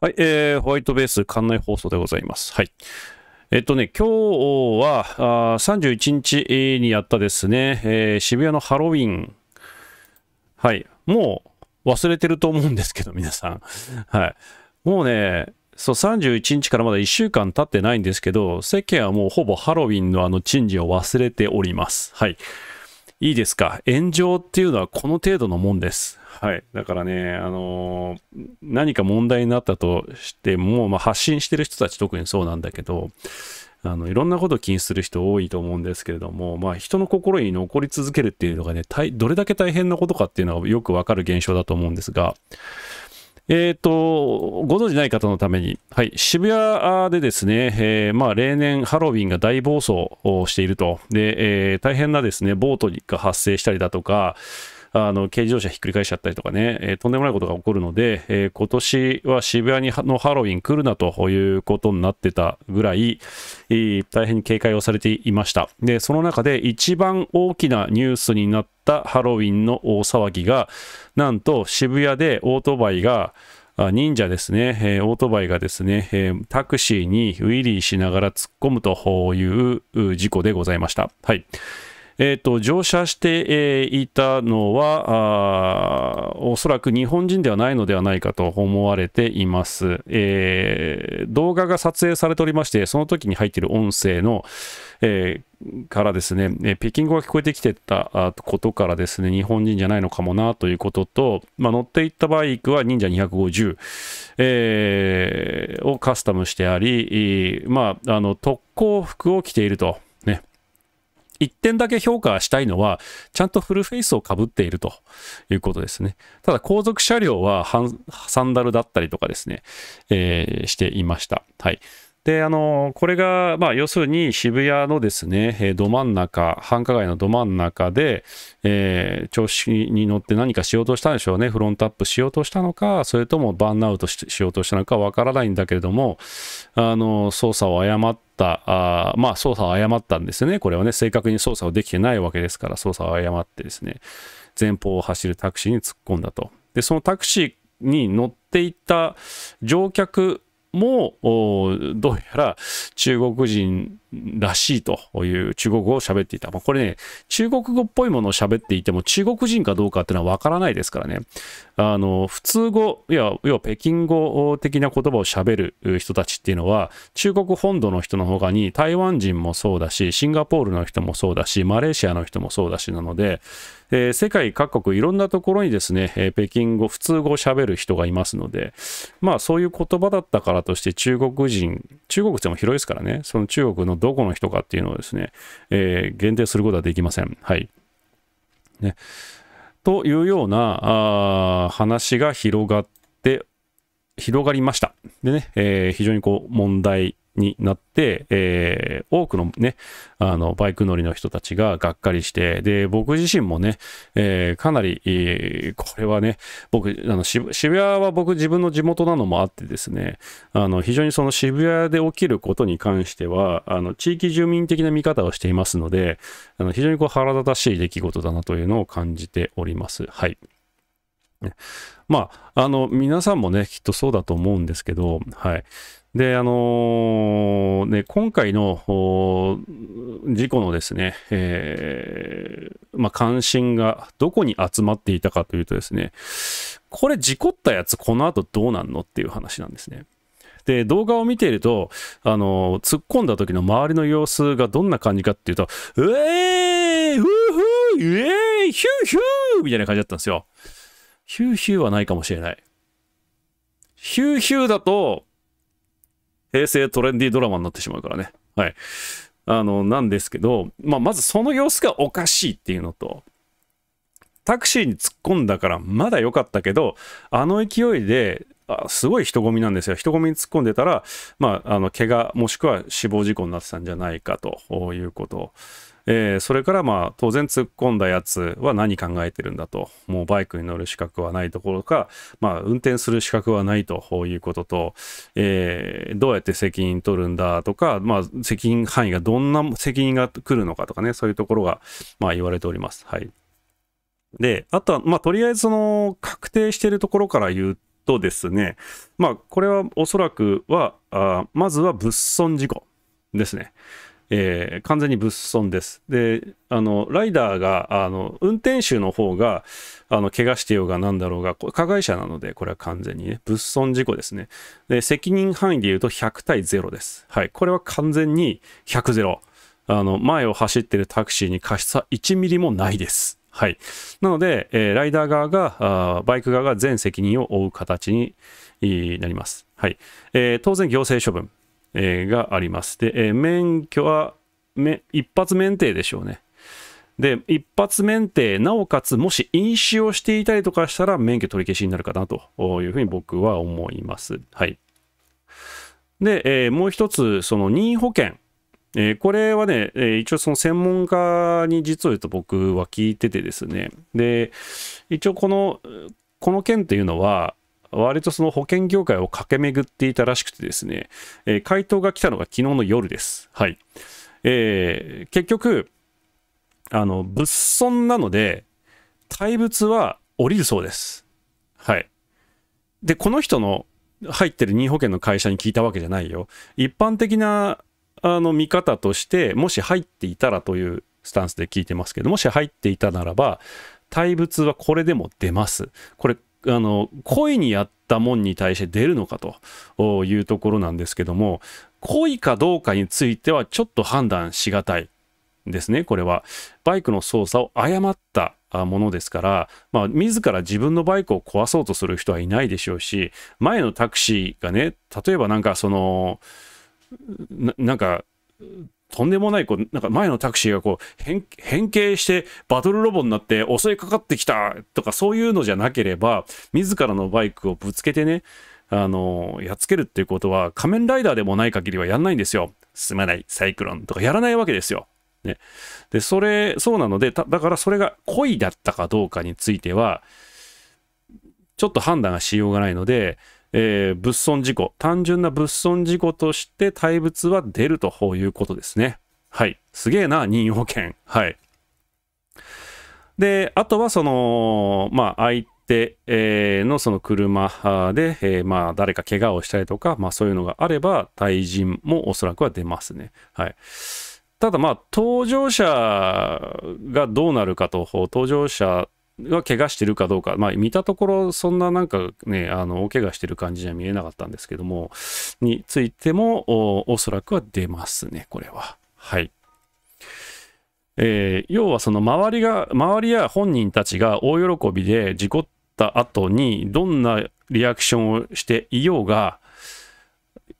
はい、えー、ホワイトベース館内放送でございます。はい。えっとね、今日は31日にやったですね、えー、渋谷のハロウィン。はい。もう忘れてると思うんですけど、皆さん。はい。もうね、そう、31日からまだ1週間経ってないんですけど、世間はもうほぼハロウィンのあの珍事を忘れております。はい。いいですか。炎上っていうのはこの程度のもんです。はい。だからね、あのー、何か問題になったとしても、まあ、発信してる人たち特にそうなんだけど、あの、いろんなことを気にする人多いと思うんですけれども、まあ、人の心に残り続けるっていうのがね、どれだけ大変なことかっていうのはよくわかる現象だと思うんですが、えっ、ー、と、ご存じない方のために、はい、渋谷でですね、えー、まあ、例年ハロウィンが大暴走をしていると、で、えー、大変なですね、暴徒が発生したりだとか、あの軽自動車ひっくり返しちゃったりとかね、えー、とんでもないことが起こるので、えー、今年は渋谷にのハロウィン来るなということになってたぐらい、えー、大変に警戒をされていました。で、その中で一番大きなニュースになったハロウィンの大騒ぎが、なんと渋谷でオートバイが、忍者ですね、えー、オートバイがですね、えー、タクシーにウィリーしながら突っ込むという事故でございました。はい。えー、と、乗車して、いたのは、おそらく日本人ではないのではないかと思われています。えー、動画が撮影されておりまして、その時に入っている音声の、えー、からですね、えー、北京語が聞こえてきてたことからですね、日本人じゃないのかもなということと、まあ、乗っていったバイクは忍者250、えー、をカスタムしてあり、まあ、あの特攻服を着ていると。一点だけ評価したいのは、ちゃんとフルフェイスをかぶっているということですね。ただ、後続車両はサンダルだったりとかですね、えー、していました。はい。で、あの、これが、まあ、要するに渋谷のですね、えど真ん中、繁華街のど真ん中で、えー、調子に乗って何かしようとしたんでしょうね。フロントアップしようとしたのか、それともバーンアウトしようとしたのかわからないんだけれども、あの、操作を誤った、あまあ、操作を誤ったんですね。これはね、正確に操作をできてないわけですから、操作を誤ってですね、前方を走るタクシーに突っ込んだと。で、そのタクシーに乗っていた乗客もどうやら中国人らしいという中国語を喋っていた。まあ、これね、中国語っぽいものを喋っていても中国人かどうかっていうのはわからないですからね。あの、普通語、いや、要は北京語的な言葉を喋る人たちっていうのは、中国本土の人の他に台湾人もそうだし、シンガポールの人もそうだし、マレーシアの人もそうだしなので、えー、世界各国いろんなところにですね、えー、北京語、普通語を喋る人がいますので、まあそういう言葉だったからとして中国人、中国っても広いですからね、その中国のどこの人かっていうのをですね、えー、限定することはできません。はい。ね。というようなあ話が広がって、広がりました。でね、えー、非常にこう問題になって、えー、多くのね、あの、バイク乗りの人たちががっかりして、で、僕自身もね、えー、かなり、えー、これはね、僕、あの渋谷は僕自分の地元なのもあってですね、あの、非常にその渋谷で起きることに関しては、あの、地域住民的な見方をしていますので、あの、非常にこう腹立たしい出来事だなというのを感じております。はい。まあ、あの、皆さんもね、きっとそうだと思うんですけど、はい。で、あのー、ね、今回の事故のですね、えー、まあ、関心がどこに集まっていたかというとですね、これ事故ったやつこの後どうなんのっていう話なんですね。で、動画を見ていると、あのー、突っ込んだ時の周りの様子がどんな感じかっていうと、うえーうふーうえーヒューヒューみたいな感じだったんですよ。ヒューヒューはないかもしれない。ヒューヒューだと、平成トレンディードラマになってしまうからね。はい。あの、なんですけど、まあ、まずその様子がおかしいっていうのと、タクシーに突っ込んだからまだ良かったけど、あの勢いで、すごい人混みなんですよ。人混みに突っ込んでたら、まあ、あの、怪我、もしくは死亡事故になってたんじゃないかということ。えー、それからまあ当然突っ込んだやつは何考えてるんだともうバイクに乗る資格はないところか、まあ、運転する資格はないということと、えー、どうやって責任取るんだとか、まあ、責任範囲がどんな責任が来るのかとかねそういうところがまあ言われております。はい、であとは、まあ、とりあえずその確定してるところから言うとですねまあこれはおそらくはあまずは物損事故ですね。えー、完全に物損です。で、あの、ライダーが、あの、運転手の方が、あの、怪我してようがなんだろうが、加害者なので、これは完全にね、物損事故ですね。で、責任範囲で言うと100対0です。はい。これは完全に100ゼロ。あの、前を走ってるタクシーに過失は1ミリもないです。はい。なので、えー、ライダー側があー、バイク側が全責任を負う形になります。はい。えー、当然行政処分。えー、があります。で、えー、免許はめ一発免停でしょうね。で、一発免停、なおかつ、もし飲酒をしていたりとかしたら、免許取り消しになるかなというふうに僕は思います。はい。で、えー、もう一つ、その任意保険。えー、これはね、えー、一応その専門家に実を言うと僕は聞いててですね。で、一応この、この件っていうのは、割とその保険業界を駆け巡っていたらしくてですね、えー、回答が来たのが昨日の夜です。はい。えー、結局、あの、物損なので、対物は降りるそうです。はい。で、この人の入ってる任意保険の会社に聞いたわけじゃないよ。一般的な、あの、見方として、もし入っていたらというスタンスで聞いてますけど、もし入っていたならば、対物はこれでも出ます。これ、あの恋にやったもんに対して出るのかというところなんですけども恋かどうかについてはちょっと判断しがたいですねこれはバイクの操作を誤ったものですから、まあ、自ら自分のバイクを壊そうとする人はいないでしょうし前のタクシーがね例えばなんかそのなんかとんでもない、こう、なんか前のタクシーがこう変、変形してバトルロボになって襲いかかってきたとかそういうのじゃなければ、自らのバイクをぶつけてね、あの、やっつけるっていうことは仮面ライダーでもない限りはやんないんですよ。すまない、サイクロンとかやらないわけですよ。ね。で、それ、そうなので、だからそれが恋だったかどうかについては、ちょっと判断がしようがないので、えー、物損事故、単純な物損事故として対物は出るということですね。はい。すげえな、任意保険。はい。で、あとはその、まあ、相手、えー、のその車で、えー、まあ、誰か怪我をしたりとか、まあ、そういうのがあれば、対人もおそらくは出ますね。はい。ただまあ、搭乗者がどうなるかと、搭乗者が怪我してるかどうか、まあ、見たところ、そんななんかね、あの、大怪我してる感じには見えなかったんですけども、についても、おおそらくは出ますね、これは。はい。えー、要はその周りが、周りや本人たちが大喜びで事故った後に、どんなリアクションをしていようが、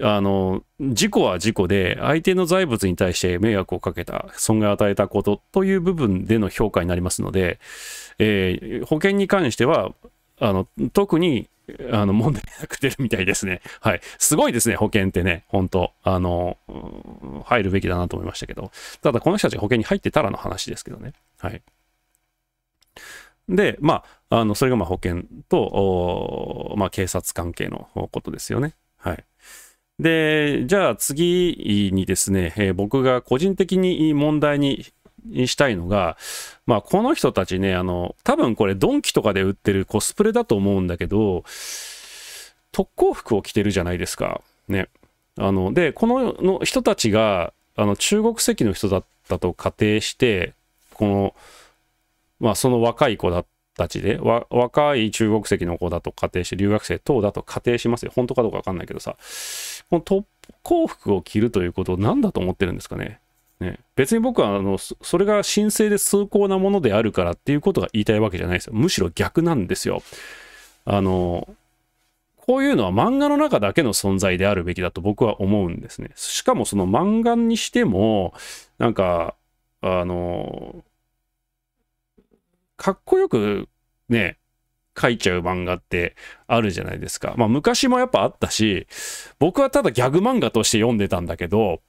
あの、事故は事故で、相手の財物に対して迷惑をかけた、損害を与えたことという部分での評価になりますので、えー、保険に関しては、あの、特に、あの、問題なく出るみたいですね。はい。すごいですね、保険ってね。本当あの、入るべきだなと思いましたけど。ただ、この人たちが保険に入ってたらの話ですけどね。はい。で、まあ、あの、それがまあ保険と、まあ、警察関係のことですよね。はい。で、じゃあ次にですね、えー、僕が個人的に問題にしたいのが、まあ、この人たちね、あの、多分これドンキとかで売ってるコスプレだと思うんだけど、特攻服を着てるじゃないですか。ね。あの、で、このの人たちが、あの、中国籍の人だったと仮定して、この、まあ、その若い子だた。ちで若い中国籍の子だと仮定して留学生等だと仮定しますよ本当かどうかわかんないけどさこの特攻服を着るということを何だと思ってるんですかね。ね、別に僕はあのそれが神聖で崇高なものであるからっていうことが言いたいわけじゃないですよ。むしろ逆なんですよ。あのこういうのは漫画の中だけの存在であるべきだと僕は思うんですね。しかもその漫画にしてもなんかあのかっこよくね書いちゃう漫画ってあるじゃないですか。まあ昔もやっぱあったし、僕はただギャグ漫画として読んでたんだけど、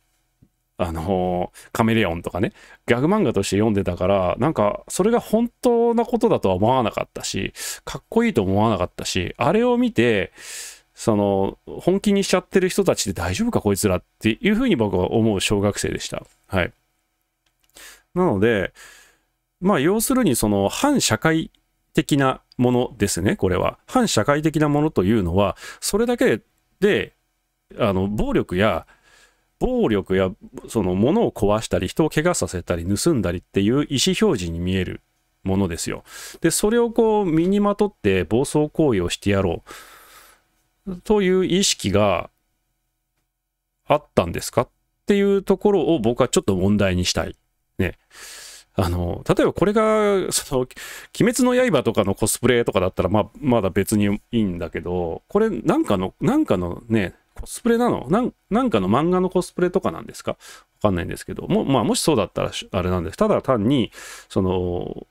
あのー、カメレオンとかね、ギャグ漫画として読んでたから、なんか、それが本当なことだとは思わなかったし、かっこいいと思わなかったし、あれを見て、その、本気にしちゃってる人たちで大丈夫かこいつらっていうふうに僕は思う小学生でした。はい。なので、まあ、要するに、その、反社会的なものですね、これは。反社会的なものというのは、それだけで、あの、暴力や、暴力や、その、物を壊したり、人を怪我させたり、盗んだりっていう意思表示に見えるものですよ。で、それをこう、身にまとって暴走行為をしてやろうという意識があったんですかっていうところを僕はちょっと問題にしたい。ね。あの、例えばこれが、その、鬼滅の刃とかのコスプレとかだったら、まあ、まだ別にいいんだけど、これ、なんかの、なんかのね、コスプレなのなんなんかの漫画のコスプレとかなんですかわかんないんですけど、も、まあ、もしそうだったら、あれなんです。ただ単に、その、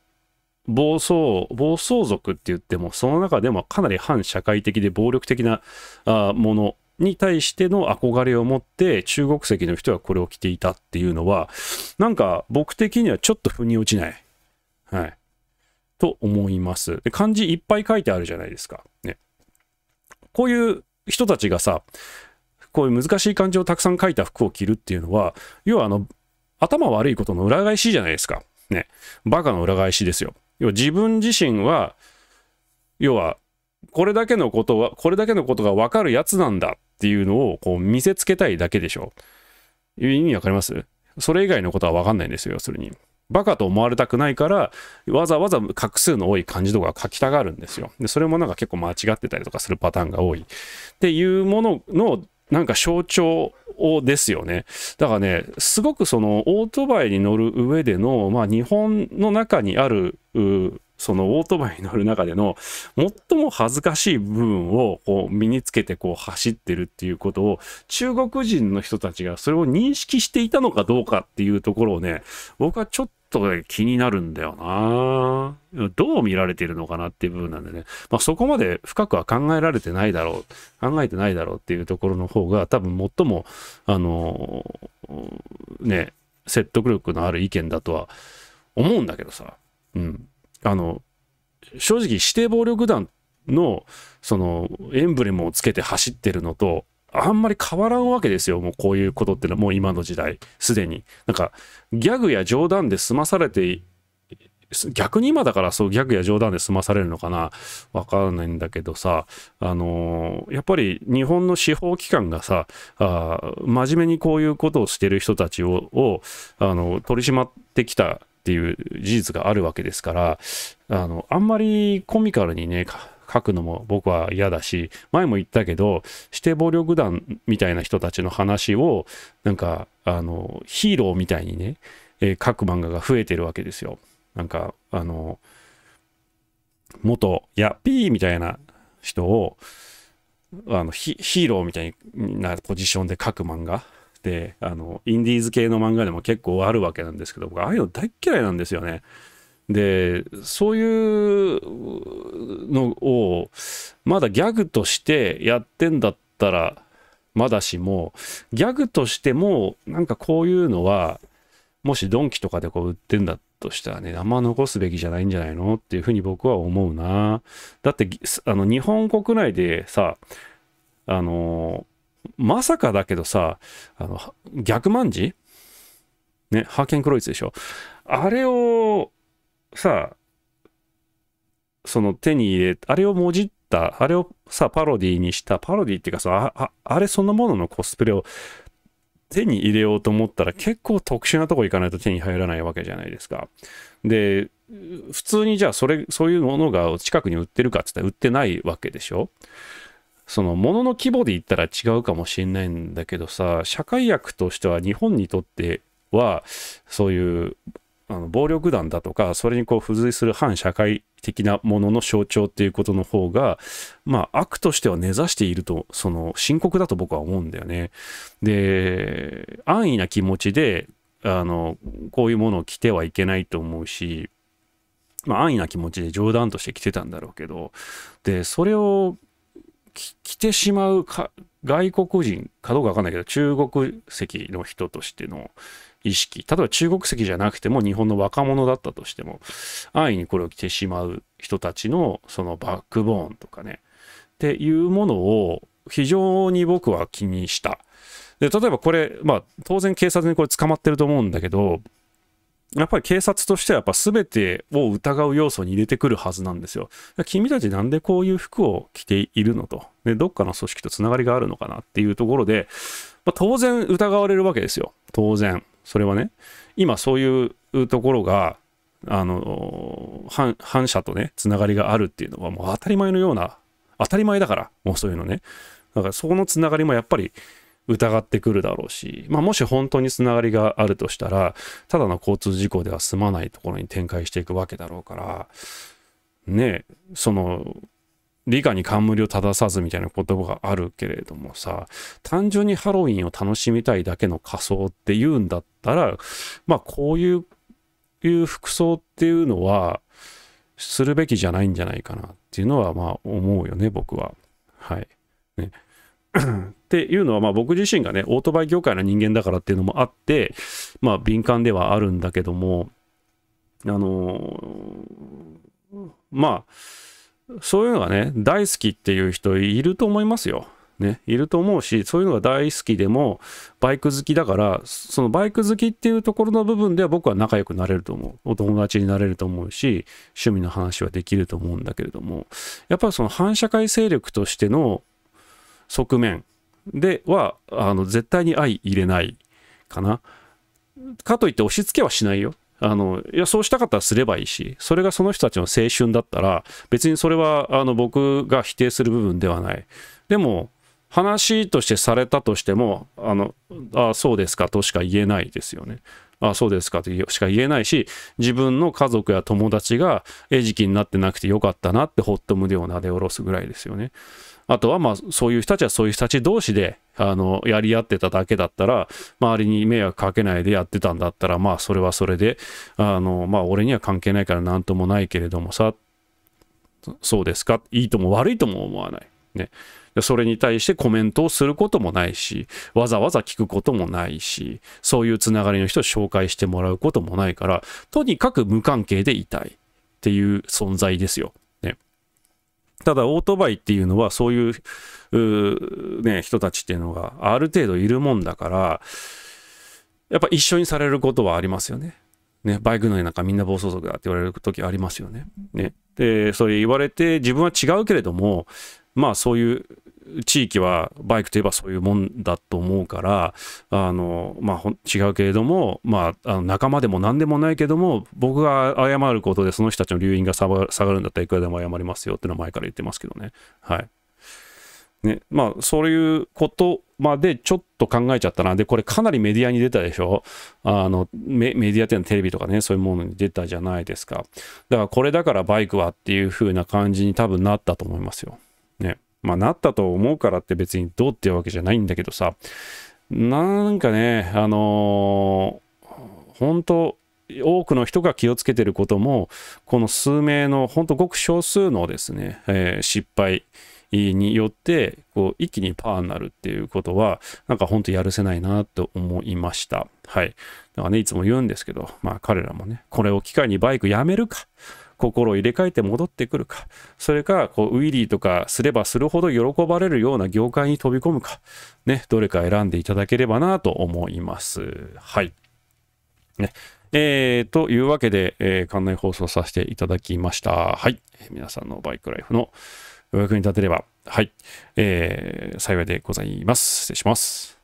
暴走、暴走族って言っても、その中でもかなり反社会的で暴力的なあものに対しての憧れを持って中国籍の人がこれを着ていたっていうのは、なんか僕的にはちょっと腑に落ちない。はい。と思います。で漢字いっぱい書いてあるじゃないですか。ね。こういう人たちがさ、こういう難しい漢字をたくさん書いた服を着るっていうのは、要はあの、頭悪いことの裏返しじゃないですか。ね。バカの裏返しですよ。要は自分自身は、要は、これだけのことは、これだけのことがわかるやつなんだっていうのをこう見せつけたいだけでしょ。意味わかりますそれ以外のことはわかんないんですよ、要するに。バカと思われたくないから、わざわざ画数の多い漢字とか書きたがるんですよ。で、それもなんか結構間違ってたりとかするパターンが多い。っていうものの、なんか象徴をですよね。だからね、すごくそのオートバイに乗る上での、まあ日本の中にある、そのオートバイに乗る中での最も恥ずかしい部分をこう身につけてこう走ってるっていうことを中国人の人たちがそれを認識していたのかどうかっていうところをね、僕はちょっと気になるんだよなどう見られてるのかなっていう部分なんでね。まあ、そこまで深くは考えられてないだろう。考えてないだろうっていうところの方が多分最も、あのー、ね、説得力のある意見だとは思うんだけどさ。うん。あの、正直指定暴力団の、その、エンブレムをつけて走ってるのと、あんまり変わらんわけですよ。もうこういうことってのはもう今の時代、すでに。なんか、ギャグや冗談で済まされて、逆に今だからそうギャグや冗談で済まされるのかなわからないんだけどさ、あのー、やっぱり日本の司法機関がさ、あ真面目にこういうことをしてる人たちを、をあの取り締まってきたっていう事実があるわけですから、あの、あんまりコミカルにね、書くのも僕は嫌だし、前も言ったけど、指定暴力団みたいな人たちの話を、なんか、あの、ヒーローみたいにね、えー、書く漫画が増えてるわけですよ。なんか、あの、元、やっーみたいな人を、あのヒーローみたいなポジションで書く漫画であのインディーズ系の漫画でも結構あるわけなんですけど僕ああいうの大嫌いなんですよね。でそういうのをまだギャグとしてやってんだったらまだしもギャグとしてもなんかこういうのはもしドンキとかでこう売ってんだとしたらねあんま残すべきじゃないんじゃないのっていうふうに僕は思うなだってあの日本国内でさあのーまさかだけどさ、あの、逆万字ね、ハーケンクロイツでしょ。あれを、さ、その手に入れ、あれをもじった、あれをさ、パロディにした、パロディっていうかさ、ああれそのもののコスプレを手に入れようと思ったら結構特殊なとこ行かないと手に入らないわけじゃないですか。で、普通にじゃあそれ、そういうものが近くに売ってるかって言ったら売ってないわけでしょ。そのものの規模で言ったら違うかもしれないんだけどさ、社会役としては日本にとっては、そういうあの暴力団だとか、それにこう付随する反社会的なものの象徴っていうことの方が、まあ悪としては根ざしていると、その深刻だと僕は思うんだよね。で、安易な気持ちで、あの、こういうものを着てはいけないと思うし、まあ安易な気持ちで冗談として着てたんだろうけど、で、それを来てしまうか外国人かどうかわかんないけど、中国籍の人としての意識、例えば中国籍じゃなくても日本の若者だったとしても、安易にこれを着てしまう人たちのそのバックボーンとかね、っていうものを非常に僕は気にした。で、例えばこれ、まあ当然警察にこれ捕まってると思うんだけど、やっぱり警察としてはやっぱ全てを疑う要素に入れてくるはずなんですよ。君たちなんでこういう服を着ているのと。ね、どっかの組織とつながりがあるのかなっていうところで、まあ、当然疑われるわけですよ。当然。それはね。今そういうところが、あの、反反社とね、つながりがあるっていうのはもう当たり前のような、当たり前だから、もうそういうのね。だからそこのつながりもやっぱり疑ってくるだろうし、まあ、もし本当につながりがあるとしたら、ただの交通事故では済まないところに展開していくわけだろうから、ねえ、その、理科に冠を正さずみたいな言葉があるけれどもさ、単純にハロウィンを楽しみたいだけの仮装って言うんだったら、まあこういういう服装っていうのは、するべきじゃないんじゃないかなっていうのは、まあ思うよね、僕は。はい。ね、っていうのは、まあ、僕自身がね、オートバイ業界の人間だからっていうのもあって、まあ、敏感ではあるんだけども、あのー、まあ、そういうのがね、大好きっていう人いると思いますよ。ね、いると思うし、そういうのが大好きでも、バイク好きだから、そのバイク好きっていうところの部分では僕は仲良くなれると思う。お友達になれると思うし、趣味の話はできると思うんだけれども、やっぱりその反社会勢力としての側面では、あの、絶対に相入れないかな。かといって押し付けはしないよ。あの、いや、そうしたかったらすればいいし、それがその人たちの青春だったら、別にそれは、あの、僕が否定する部分ではない。でも、話としてされたとしても、あの、あそうですかとしか言えないですよね。あそうですかとしか言えないし、自分の家族や友達が餌食になってなくてよかったなってほっと胸をなで下ろすぐらいですよね。あとはまあそういう人たちはそういう人たち同士であのやり合ってただけだったら周りに迷惑かけないでやってたんだったらまあそれはそれであのまあ俺には関係ないから何ともないけれどもさそうですかいいとも悪いとも思わない。ね、それに対してコメントをすることもないしわざわざ聞くこともないしそういうつながりの人を紹介してもらうこともないからとにかく無関係でいたいっていう存在ですよ。ただオートバイっていうのはそういう、ね、人たちっていうのがある程度いるもんだから、やっぱ一緒にされることはありますよね。ね、バイクの絵なんかみんな暴走族だって言われる時ありますよね。ね。で、それ言われて自分は違うけれども、まあそういう地域はバイクといえばそういうもんだと思うからあの、まあ、違うけれども、まあ、あの仲間でも何でもないけども僕が謝ることでその人たちの留飲が下がるんだったらいくらでも謝りますよっていうのは前から言ってますけどね。はいねまあ、そういうことまでちょっと考えちゃったな。で、これかなりメディアに出たでしょあのメ、メディアっていうのはテレビとかね、そういうものに出たじゃないですか。だからこれだからバイクはっていう風な感じに多分なったと思いますよ。ね。まあ、なったと思うからって別にどうっていうわけじゃないんだけどさ、なんかね、あのー、本当多くの人が気をつけてることも、この数名の、本当ごく少数のですね、えー、失敗によって、こう、一気にパーになるっていうことは、なんか本当やるせないなと思いました。はい。だからね、いつも言うんですけど、まあ彼らもね、これを機会にバイクやめるか。心を入れ替えて戻ってくるか、それか、こう、ウィリーとかすればするほど喜ばれるような業界に飛び込むか、ね、どれか選んでいただければなと思います。はい。ね。えー、というわけで、えー、館内放送させていただきました。はい。皆さんのバイクライフのお役に立てれば、はい。えー、幸いでございます。失礼します。